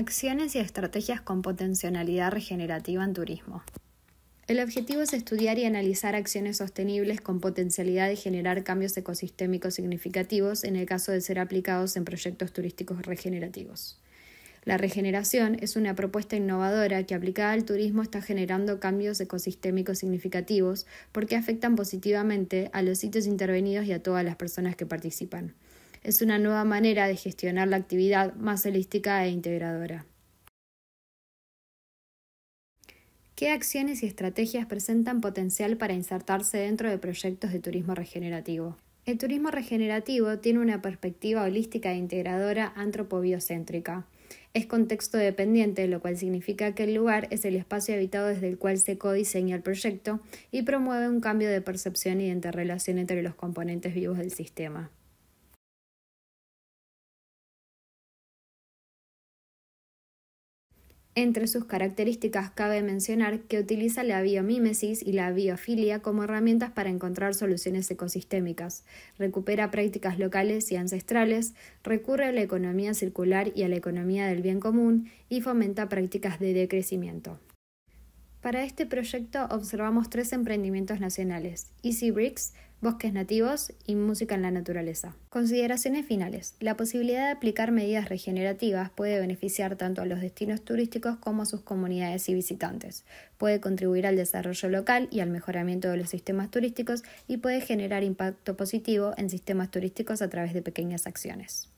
Acciones y estrategias con potencialidad regenerativa en turismo. El objetivo es estudiar y analizar acciones sostenibles con potencialidad de generar cambios ecosistémicos significativos en el caso de ser aplicados en proyectos turísticos regenerativos. La regeneración es una propuesta innovadora que aplicada al turismo está generando cambios ecosistémicos significativos porque afectan positivamente a los sitios intervenidos y a todas las personas que participan es una nueva manera de gestionar la actividad más holística e integradora. ¿Qué acciones y estrategias presentan potencial para insertarse dentro de proyectos de turismo regenerativo? El turismo regenerativo tiene una perspectiva holística e integradora antropobiocéntrica. Es contexto dependiente, lo cual significa que el lugar es el espacio habitado desde el cual se codiseña el proyecto y promueve un cambio de percepción y de interrelación entre los componentes vivos del sistema. Entre sus características cabe mencionar que utiliza la biomímesis y la biofilia como herramientas para encontrar soluciones ecosistémicas, recupera prácticas locales y ancestrales, recurre a la economía circular y a la economía del bien común y fomenta prácticas de decrecimiento. Para este proyecto observamos tres emprendimientos nacionales, Easy Bricks, bosques nativos y música en la naturaleza. Consideraciones finales. La posibilidad de aplicar medidas regenerativas puede beneficiar tanto a los destinos turísticos como a sus comunidades y visitantes. Puede contribuir al desarrollo local y al mejoramiento de los sistemas turísticos y puede generar impacto positivo en sistemas turísticos a través de pequeñas acciones.